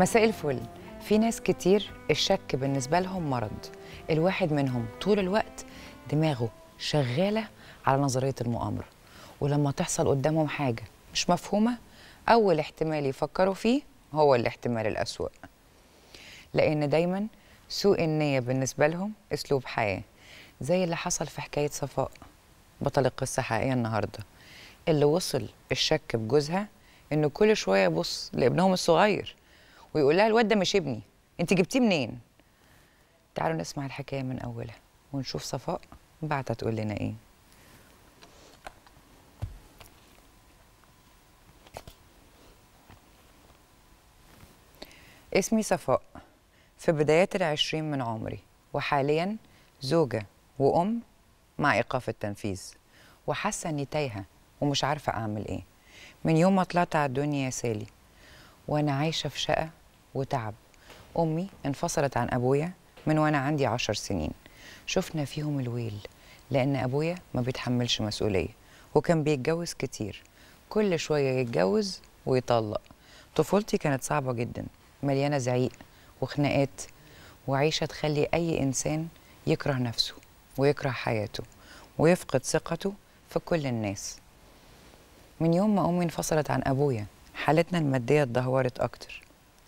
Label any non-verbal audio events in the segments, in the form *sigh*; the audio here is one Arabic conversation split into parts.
مساء الفل في ناس كتير الشك بالنسبة لهم مرض الواحد منهم طول الوقت دماغه شغالة على نظرية المؤامرة ولما تحصل قدامهم حاجة مش مفهومة أول احتمال يفكروا فيه هو الاحتمال الأسوأ لأن دايما سوء النية بالنسبة لهم أسلوب حياة زي اللي حصل في حكاية صفاء بطل القصة حقيقية النهاردة اللي وصل الشك بجوزها إنه كل شوية يبص لابنهم الصغير ويقول لها الواد ده مش ابني انت جبتيه منين تعالوا نسمع الحكايه من اولها ونشوف صفاء بعتها تقول لنا ايه اسمي صفاء في بدايات العشرين من عمري وحاليا زوجة وأم مع إيقاف التنفيذ وحاسة أني تايهة ومش عارفة أعمل إيه من يوم ما طلعت على الدنيا يا سالي وأنا عايشة في شقة وتعب أمي انفصلت عن أبويا من وأنا عندي عشر سنين شفنا فيهم الويل لأن أبويا ما بيتحملش مسؤولية وكان بيتجوز كتير كل شوية يتجوز ويطلق طفولتي كانت صعبة جدا مليانة زعيق وخناقات وعيشة تخلي أي إنسان يكره نفسه ويكره حياته ويفقد ثقته في كل الناس من يوم ما أمي انفصلت عن أبويا حالتنا المادية اتدهورت أكتر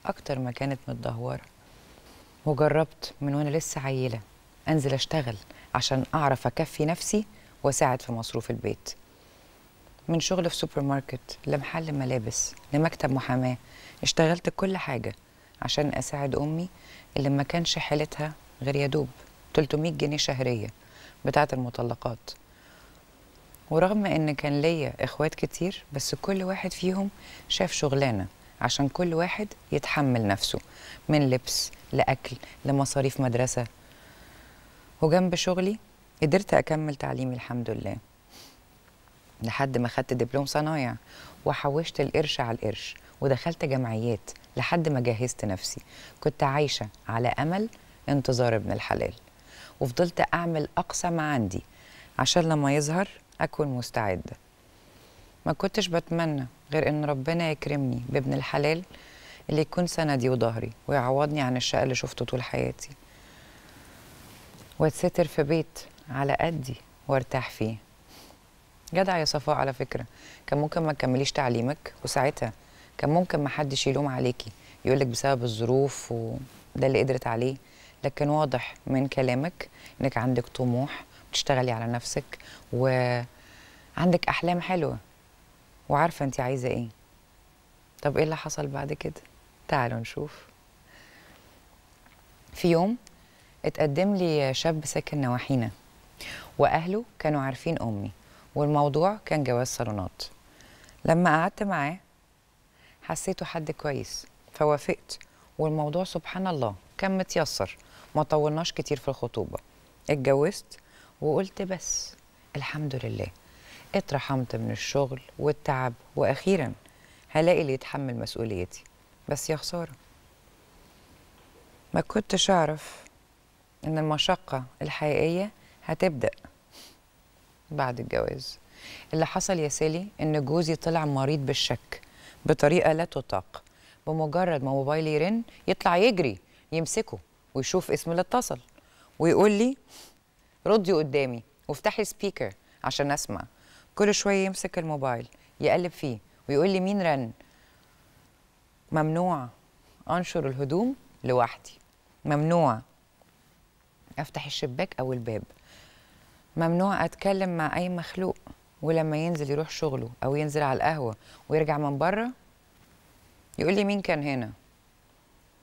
اكتر ما كانت متدهوره وجربت من وانا لسه عيله انزل اشتغل عشان اعرف اكفي نفسي واساعد في مصروف البيت من شغل في سوبر ماركت لمحل ملابس لمكتب محاماه اشتغلت كل حاجه عشان اساعد امي اللي ما كانش حالتها غير يدوب 300 جنيه شهريه بتاعه المطلقات ورغم ان كان ليا اخوات كتير بس كل واحد فيهم شاف شغلانه عشان كل واحد يتحمل نفسه من لبس لأكل لمصاريف مدرسة وجنب شغلي قدرت أكمل تعليمي الحمد لله لحد ما خدت دبلوم صنايع وحوشت القرش على القرش ودخلت جمعيات لحد ما جهزت نفسي كنت عايشة على أمل انتظار ابن الحلال وفضلت أعمل أقصى ما عندي عشان لما يظهر أكون مستعدة ما كنتش بتمنى غير ان ربنا يكرمني بابن الحلال اللي يكون سندي وظهري ويعوضني عن الشقه اللي شفته طول حياتي واتستر في بيت على قدي وارتاح فيه جدع يا صفاء على فكره كان ممكن ما تكمليش تعليمك وساعتها كان ممكن ما حدش يلوم عليكي يقولك بسبب الظروف وده اللي قدرت عليه لكن واضح من كلامك انك عندك طموح بتشتغلي على نفسك وعندك احلام حلوه وعارفه انت عايزه ايه طب ايه اللي حصل بعد كده تعالوا نشوف في يوم اتقدم لي شاب ساكن نواحينا واهله كانوا عارفين امي والموضوع كان جواز صالونات لما قعدت معاه حسيته حد كويس فوافقت والموضوع سبحان الله كان متيسر ما طولناش كتير في الخطوبه اتجوزت وقلت بس الحمد لله اترحمت من الشغل والتعب واخيرا هلاقي اللي يتحمل مسؤوليتي بس يا خساره ما كنتش اعرف ان المشقه الحقيقيه هتبدا بعد الجواز اللي حصل يا سالي ان جوزي طلع مريض بالشك بطريقه لا تطاق بمجرد ما موبايلي يرن يطلع يجري يمسكه ويشوف اسم اللي اتصل ويقول لي ردي قدامي وافتحي سبيكر عشان اسمع كل شويه يمسك الموبايل يقلب فيه ويقول لي مين رن ممنوع انشر الهدوم لوحدي ممنوع افتح الشباك او الباب ممنوع اتكلم مع اي مخلوق ولما ينزل يروح شغله او ينزل على القهوه ويرجع من بره يقول لي مين كان هنا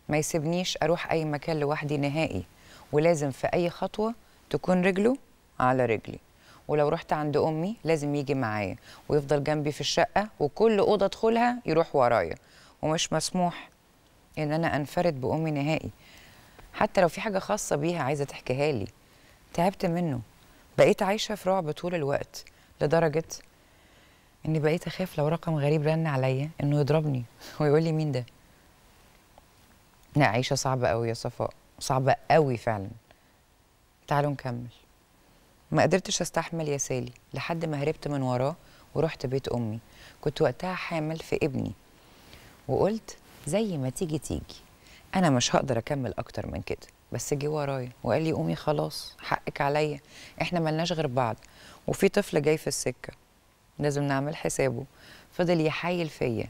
ما يسيبنيش اروح اي مكان لوحدي نهائي ولازم في اي خطوه تكون رجله على رجلي ولو رحت عند امي لازم يجي معايا ويفضل جنبي في الشقه وكل اوضه ادخلها يروح ورايا ومش مسموح ان انا انفرد بامي نهائي حتى لو في حاجه خاصه بيها عايزه تحكيها لي تعبت منه بقيت عايشه في رعب طول الوقت لدرجه اني بقيت اخاف لو رقم غريب رن عليا انه يضربني *laughs* ويقول لي مين ده لا عيشه صعبه قوي يا صفاء صعبه قوي فعلا تعالوا نكمل ما قدرتش استحمل يا سالي لحد ما هربت من وراه ورحت بيت امي كنت وقتها حامل في ابني وقلت زي ما تيجي تيجي انا مش هقدر اكمل اكتر من كده بس جه ورايا وقال لي قومي خلاص حقك عليا احنا ملناش غير بعض وفي طفل جاي في السكه لازم نعمل حسابه فضل يحايل فيا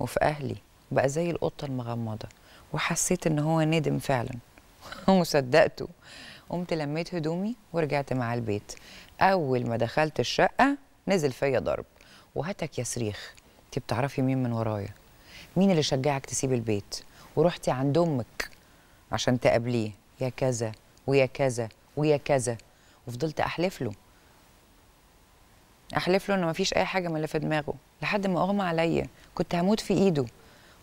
وفي اهلي بقى زي القطه المغمضه وحسيت ان هو ندم فعلا *laughs* وصدقته قمت لميت هدومي ورجعت معاه البيت اول ما دخلت الشقه نزل فيا ضرب وهاتك يا صريخ انت بتعرفي مين من ورايا مين اللي شجعك تسيب البيت ورحتي عند امك عشان تقابليه يا كذا ويا كذا ويا كذا وفضلت احلف له احلف له ان مفيش اي حاجه من اللي في دماغه لحد ما اغمى عليا كنت هموت في ايده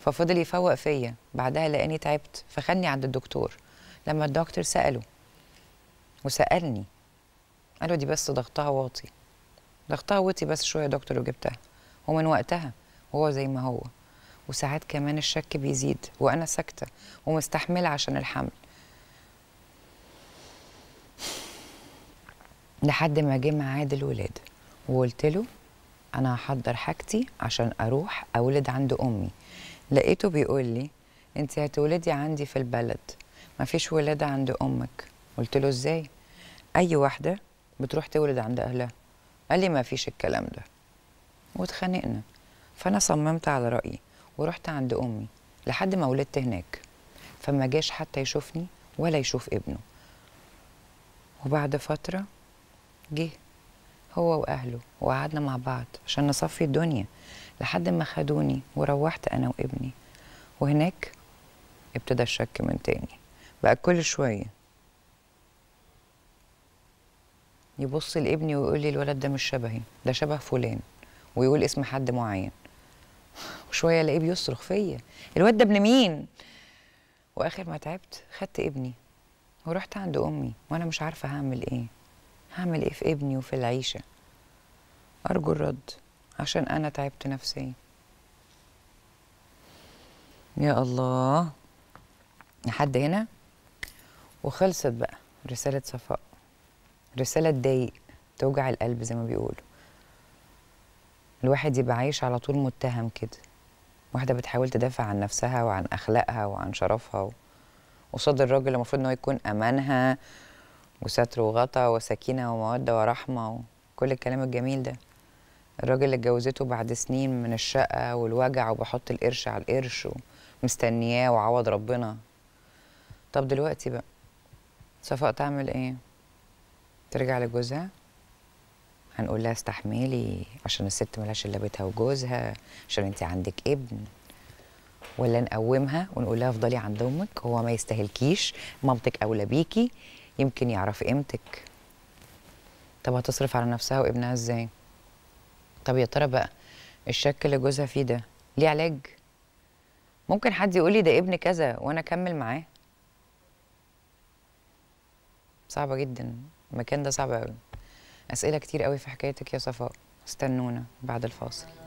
ففضل يفوق فيا بعدها لقاني تعبت فخدني عند الدكتور لما الدكتور ساله وسالني قالوا دي بس ضغطها واطي ضغطها واطي بس شويه يا دكتور وجبتها ومن وقتها هو زي ما هو وساعات كمان الشك بيزيد وانا ساكته ومستحمله عشان الحمل لحد ما جه ميعاد الولاده وقلت له انا هحضر حاجتي عشان اروح اولد عند امي لقيته بيقول لي انت هتولدي عندي في البلد مفيش ولاده عند امك قلت له ازاي اي واحده بتروح تولد عند اهلها قال لي ما فيش الكلام ده واتخانقنا فانا صممت على رايي ورحت عند امي لحد ما ولدت هناك فما جاش حتى يشوفني ولا يشوف ابنه وبعد فتره جه هو واهله وقعدنا مع بعض عشان نصفي الدنيا لحد ما خدوني وروحت انا وابني وهناك ابتدى الشك من تاني بقى كل شويه يبص لابني ويقول لي الولد ده مش شبهي ده شبه فلان ويقول اسم حد معين وشويه الاقيه بيصرخ فيا الواد ده ابن مين واخر ما تعبت خدت ابني ورحت عند امي وانا مش عارفه هعمل ايه هعمل ايه في ابني وفي العيشه ارجو الرد عشان انا تعبت نفسيا يا الله لحد هنا وخلصت بقى رساله صفاء رسالة تضايق توجع القلب زي ما بيقولوا الواحد يبقى عايش على طول متهم كده واحدة بتحاول تدافع عن نفسها وعن أخلاقها وعن شرفها و... قصاد الراجل المفروض إن هو يكون أمانها وستر وغطا وسكينة ومودة ورحمة وكل الكلام الجميل ده الراجل اللي اتجوزته بعد سنين من الشقة والوجع وبحط القرش على القرش ومستنياه وعوض ربنا طب دلوقتي بقى صفاء تعمل ايه؟ ترجع لجوزها هنقول لها استحملي عشان الست ملهاش الا بيتها وجوزها عشان انت عندك ابن ولا نقومها ونقول لها افضلي عند امك هو ما يستهلكيش مامتك اولى بيكي يمكن يعرف قيمتك طب هتصرف على نفسها وابنها ازاي طب يا ترى بقى الشك اللي جوزها فيه ده ليه علاج ممكن حد يقول لي ده ابن كذا وانا اكمل معاه صعبه جدا المكان ده صعب قوي اسئله كتير قوي في حكايتك يا صفاء استنونا بعد الفاصل